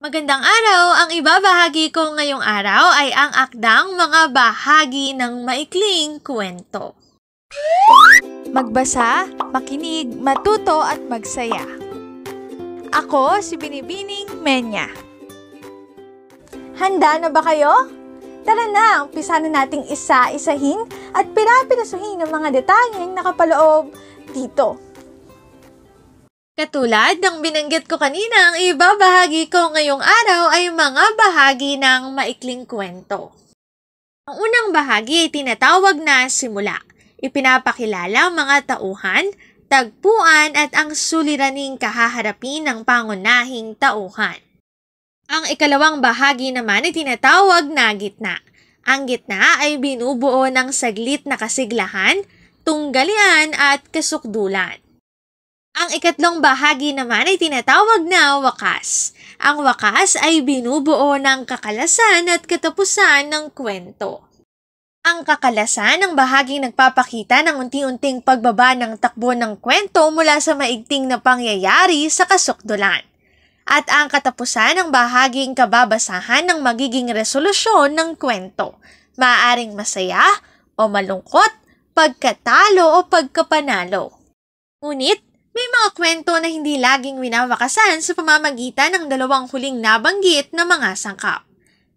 Magandang araw! Ang ibabahagi ko ngayong araw ay ang akdang mga bahagi ng maikling kwento. Magbasa, makinig, matuto at magsaya. Ako si Binibining Menya. Handa na ba kayo? Tara na, umpisa na nating isa-isahin at pirapirasuhin ang mga detalyeng nakapaloob dito Katulad ng binanggit ko kanina, ang bahagi ko ngayong araw ay mga bahagi ng maikling kwento. Ang unang bahagi ay tinatawag na simula. Ipinapakilala ang mga tauhan, tagpuan at ang suliraning kahaharapin ng pangunahing tauhan. Ang ikalawang bahagi naman ay tinatawag na gitna. Ang gitna ay binubuo ng saglit na kasiglahan, tunggalian at kasukdulan. Ang ikatlong bahagi naman ay tinatawag na wakas. Ang wakas ay binubuo ng kakalasan at katapusan ng kwento. Ang kakalasan ang bahaging nagpapakita ng unti-unting pagbaba ng takbo ng kwento mula sa maigting na pangyayari sa kasukdulan. At ang katapusan ang bahaging kababasahan ng magiging resolusyon ng kwento. Maaring masaya o malungkot, pagkatalo o pagkapanalo. Ngunit may mga kwento na hindi laging winawakasan sa pamamagitan ng dalawang huling nabanggit na mga sangkap.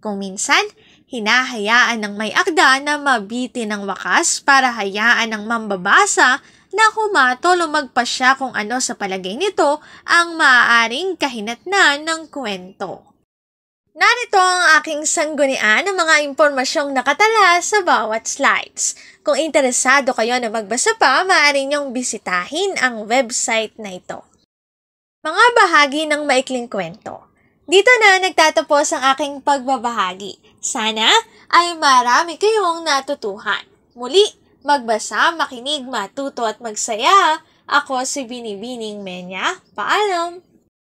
Kung minsan, hinahayaan ng may akda na mabitin ang wakas para hayaan ng mambabasa na humatol o magpasya kung ano sa palagay nito ang maaaring kahinatnan ng kwento. Narito ang aking sanggunian ng mga impormasyong nakatala sa bawat slides. Kung interesado kayo na magbasa pa, maaari niyong bisitahin ang website na ito. Mga bahagi ng maikling kwento. Dito na nagtatapos ang aking pagbabahagi. Sana ay marami kayong natutuhan. Muli, magbasa, makinig, matuto at magsaya. Ako si Binibining Menya. Paalam!